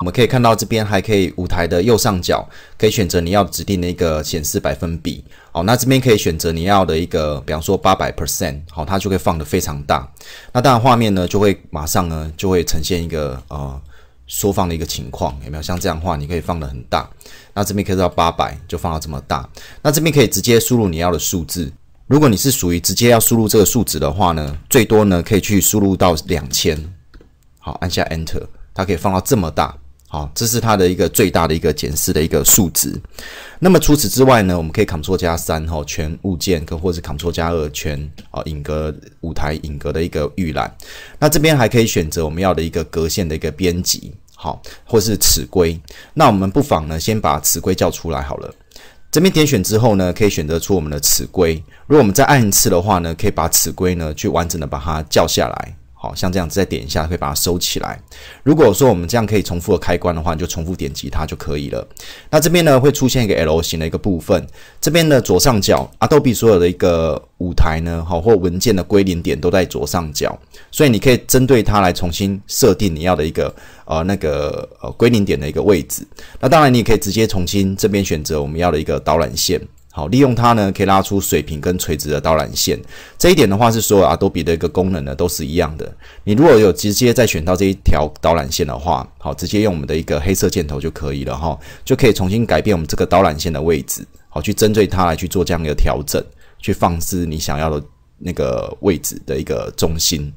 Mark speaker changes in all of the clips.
Speaker 1: 我们可以看到这边还可以舞台的右上角可以选择你要指定的一个显示百分比。好，那这边可以选择你要的一个，比方说八百 percent，好，它就会放的非常大。那当然画面呢就会马上呢就会呈现一个呃缩放的一个情况，有没有？像这样的话你可以放的很大。那这边可以到八百就放到这么大。那这边可以直接输入你要的数字。如果你是属于直接要输入这个数值的话呢，最多呢可以去输入到两千。好，按下 enter，它可以放到这么大。好，这是它的一个最大的一个检视的一个数值。那么除此之外呢，我们可以 Ctrl 加三哈全物件跟，或者 Ctrl 加二全啊影格舞台影格的一个预览。那这边还可以选择我们要的一个格线的一个编辑，好，或是尺规。那我们不妨呢先把尺规叫出来好了。这边点选之后呢，可以选择出我们的尺规。如果我们在按一次的话呢，可以把尺规呢去完整的把它叫下来。好像这样子，再点一下可以把它收起来。如果说我们这样可以重复的开关的话，你就重复点击它就可以了。那这边呢会出现一个 L 型的一个部分，这边的左上角，Adobe 所有的一个舞台呢，好或文件的归零点都在左上角，所以你可以针对它来重新设定你要的一个呃那个呃归零点的一个位置。那当然你也可以直接重新这边选择我们要的一个导览线。好，利用它呢，可以拉出水平跟垂直的导览线。这一点的话是说啊，多比的一个功能呢，都是一样的。你如果有直接再选到这一条导览线的话，好，直接用我们的一个黑色箭头就可以了哈，就可以重新改变我们这个导览线的位置。好，去针对它来去做这样一个调整，去放置你想要的那个位置的一个中心。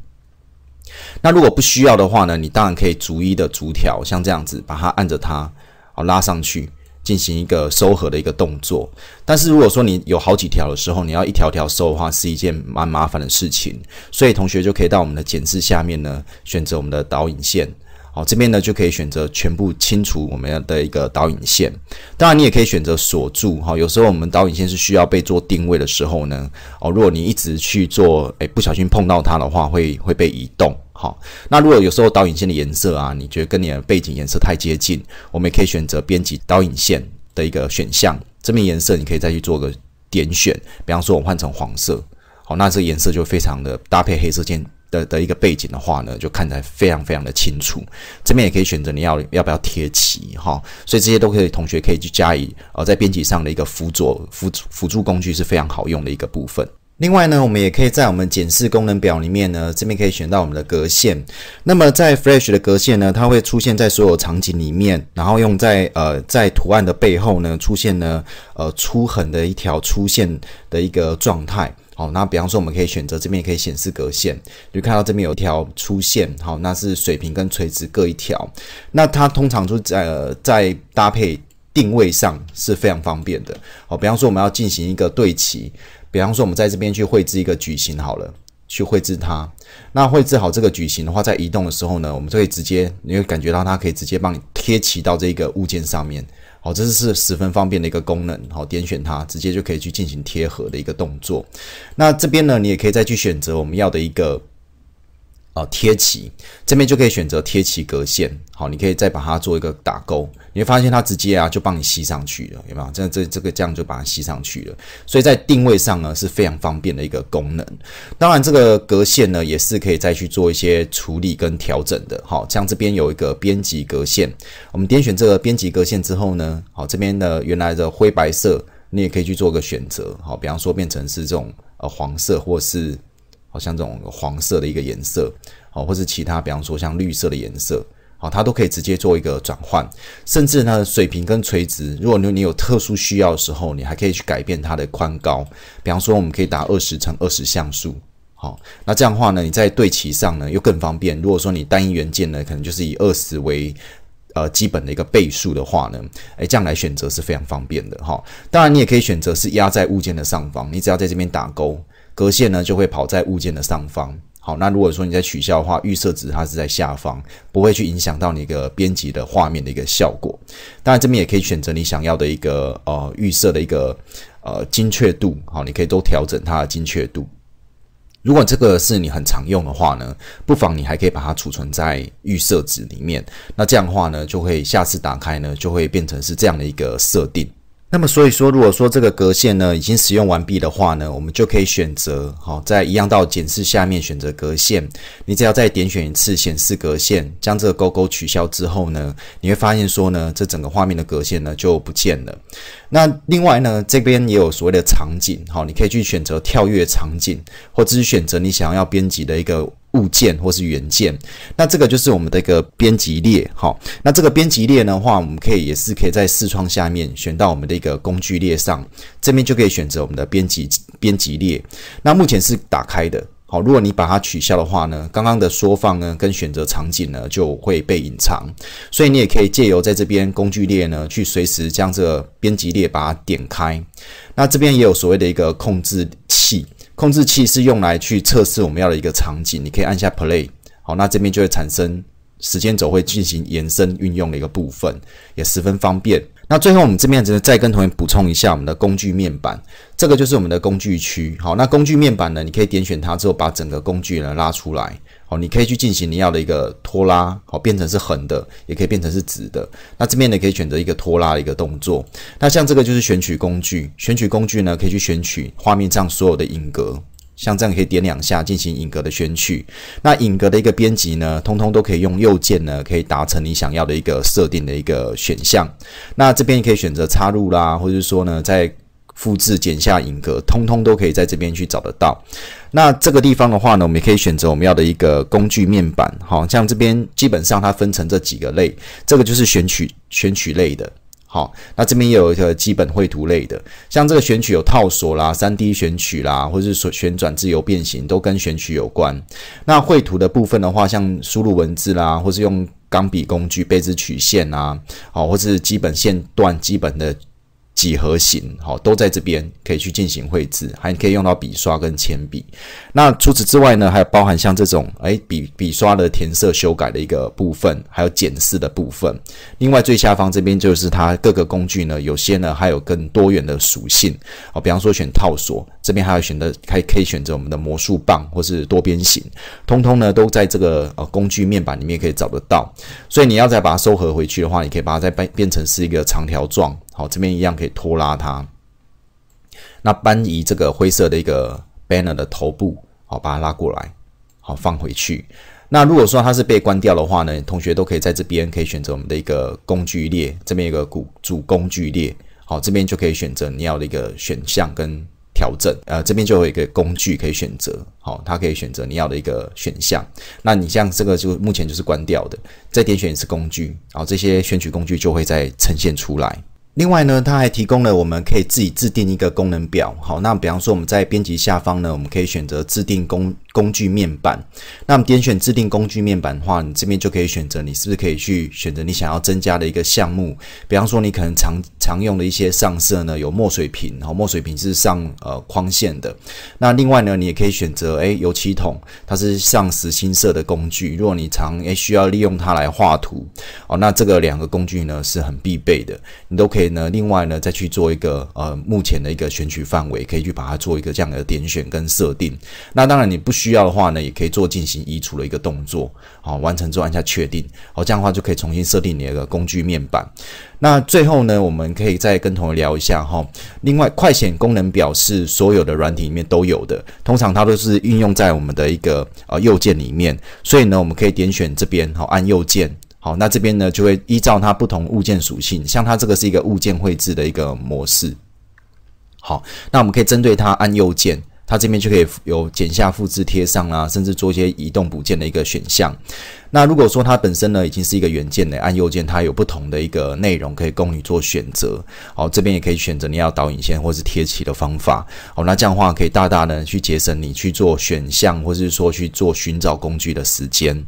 Speaker 1: 那如果不需要的话呢，你当然可以逐一的逐条，像这样子把它按着它，好拉上去。进行一个收合的一个动作，但是如果说你有好几条的时候，你要一条条收的话，是一件蛮麻烦的事情，所以同学就可以到我们的剪字下面呢，选择我们的导引线。好，这边呢就可以选择全部清除我们的一个导引线。当然，你也可以选择锁住哈。有时候我们导引线是需要被做定位的时候呢，哦，如果你一直去做，哎，不小心碰到它的话，会会被移动。好，那如果有时候导引线的颜色啊，你觉得跟你的背景颜色太接近，我们也可以选择编辑导引线的一个选项，这边颜色你可以再去做个点选，比方说我换成黄色，好，那这颜色就非常的搭配黑色线。的的一个背景的话呢，就看得非常非常的清楚。这边也可以选择你要要不要贴齐哈，所以这些都可以，同学可以去加以呃在编辑上的一个辅佐辅辅助工具是非常好用的一个部分。另外呢，我们也可以在我们检视功能表里面呢，这边可以选到我们的格线。那么在 Flash 的格线呢，它会出现在所有场景里面，然后用在呃在图案的背后呢出现呢呃粗横的一条粗线的一个状态。好，那比方说我们可以选择这边也可以显示格线，就看到这边有一条粗线，好，那是水平跟垂直各一条。那它通常就在呃、在搭配定位上是非常方便的。好，比方说我们要进行一个对齐，比方说我们在这边去绘制一个矩形好了，去绘制它。那绘制好这个矩形的话，在移动的时候呢，我们就可以直接你会感觉到它可以直接帮你贴齐到这个物件上面。好，这是十分方便的一个功能。好，点选它，直接就可以去进行贴合的一个动作。那这边呢，你也可以再去选择我们要的一个。呃贴齐这边就可以选择贴齐隔线，好，你可以再把它做一个打勾，你会发现它直接啊就帮你吸上去了，有没有？这这这个这样就把它吸上去了，所以在定位上呢是非常方便的一个功能。当然这个隔线呢也是可以再去做一些处理跟调整的，好，像这边有一个编辑隔线，我们点选这个编辑隔线之后呢，好这边的原来的灰白色，你也可以去做个选择，好，比方说变成是这种呃黄色或是。好像这种黄色的一个颜色，好，或是其他，比方说像绿色的颜色，好，它都可以直接做一个转换。甚至呢，水平跟垂直，如果你你有特殊需要的时候，你还可以去改变它的宽高。比方说，我们可以打二十乘二十像素，好，那这样的话呢，你在对齐上呢又更方便。如果说你单一元件呢，可能就是以二十为呃基本的一个倍数的话呢，诶，这样来选择是非常方便的哈。当然，你也可以选择是压在物件的上方，你只要在这边打勾。隔线呢就会跑在物件的上方。好，那如果说你在取消的话，预设值它是在下方，不会去影响到你一个编辑的画面的一个效果。当然，这边也可以选择你想要的一个呃预设的一个呃精确度。好，你可以都调整它的精确度。如果这个是你很常用的话呢，不妨你还可以把它储存在预设值里面。那这样话呢，就会下次打开呢，就会变成是这样的一个设定。那么，所以说，如果说这个格线呢已经使用完毕的话呢，我们就可以选择，好，在一样到检视下面选择格线。你只要再点选一次显示格线，将这个勾勾取消之后呢，你会发现说呢，这整个画面的格线呢就不见了。那另外呢，这边也有所谓的场景，好，你可以去选择跳跃场景，或者是选择你想要编辑的一个。物件或是元件，那这个就是我们的一个编辑列，好，那这个编辑列的话，我们可以也是可以在视窗下面选到我们的一个工具列上，这边就可以选择我们的编辑编辑列，那目前是打开的，好，如果你把它取消的话呢，刚刚的缩放呢跟选择场景呢就会被隐藏，所以你也可以借由在这边工具列呢去随时将这个编辑列把它点开，那这边也有所谓的一个控制器。控制器是用来去测试我们要的一个场景，你可以按下 play，好，那这边就会产生时间轴会进行延伸运用的一个部分，也十分方便。那最后我们这边只能再跟同学补充一下我们的工具面板，这个就是我们的工具区，好，那工具面板呢，你可以点选它之后把整个工具呢拉出来。你可以去进行你要的一个拖拉，好变成是横的，也可以变成是直的。那这边呢，可以选择一个拖拉的一个动作。那像这个就是选取工具，选取工具呢可以去选取画面上所有的影格。像这样可以点两下进行影格的选取。那影格的一个编辑呢，通通都可以用右键呢，可以达成你想要的一个设定的一个选项。那这边也可以选择插入啦，或者说呢，在复制、剪下、引格，通通都可以在这边去找得到。那这个地方的话呢，我们也可以选择我们要的一个工具面板。好，像这边基本上它分成这几个类，这个就是选取选取类的。好，那这边也有一个基本绘图类的，像这个选取有套索啦、三 D 选取啦，或是是旋转自由变形，都跟选取有关。那绘图的部分的话，像输入文字啦，或是用钢笔工具、贝兹曲线啊，好，或是基本线段、基本的。几何形好都在这边可以去进行绘制，还可以用到笔刷跟铅笔。那除此之外呢，还有包含像这种哎笔笔刷的填色修改的一个部分，还有检视的部分。另外最下方这边就是它各个工具呢，有些呢还有更多元的属性哦，比方说选套索，这边还有选择还可以选择我们的魔术棒或是多边形，通通呢都在这个呃工具面板里面可以找得到。所以你要再把它收合回去的话，你可以把它再变变成是一个长条状。好，这边一样可以拖拉它，那搬移这个灰色的一个 banner 的头部，好，把它拉过来，好，放回去。那如果说它是被关掉的话呢，同学都可以在这边可以选择我们的一个工具列，这边一个主工具列，好，这边就可以选择你要的一个选项跟调整。呃，这边就有一个工具可以选择，好，它可以选择你要的一个选项。那你像这个就目前就是关掉的，再点选一次工具，然后这些选取工具就会再呈现出来。另外呢，它还提供了我们可以自己制定一个功能表。好，那比方说我们在编辑下方呢，我们可以选择制定功。工具面板，那我们点选制定工具面板的话，你这边就可以选择你是不是可以去选择你想要增加的一个项目。比方说你可能常常用的一些上色呢，有墨水瓶，然后墨水瓶是上呃框线的。那另外呢，你也可以选择诶油漆桶，它是上实心色的工具。如果你常诶需要利用它来画图哦，那这个两个工具呢是很必备的。你都可以呢，另外呢再去做一个呃目前的一个选取范围，可以去把它做一个这样的点选跟设定。那当然你不需需要的话呢，也可以做进行移除的一个动作，好，完成之后按下确定，好，这样的话就可以重新设定你的一个工具面板。那最后呢，我们可以再跟同学聊一下哈。另外，快显功能表是所有的软体里面都有的，通常它都是运用在我们的一个呃右键里面，所以呢，我们可以点选这边，好，按右键，好，那这边呢就会依照它不同物件属性，像它这个是一个物件绘制的一个模式，好，那我们可以针对它按右键。它这边就可以有剪下、复制、贴上啊，甚至做一些移动补件的一个选项。那如果说它本身呢已经是一个元件的，按右键它有不同的一个内容可以供你做选择。好，这边也可以选择你要导引线或是贴齐的方法。好，那这样的话可以大大呢去节省你去做选项或是说去做寻找工具的时间。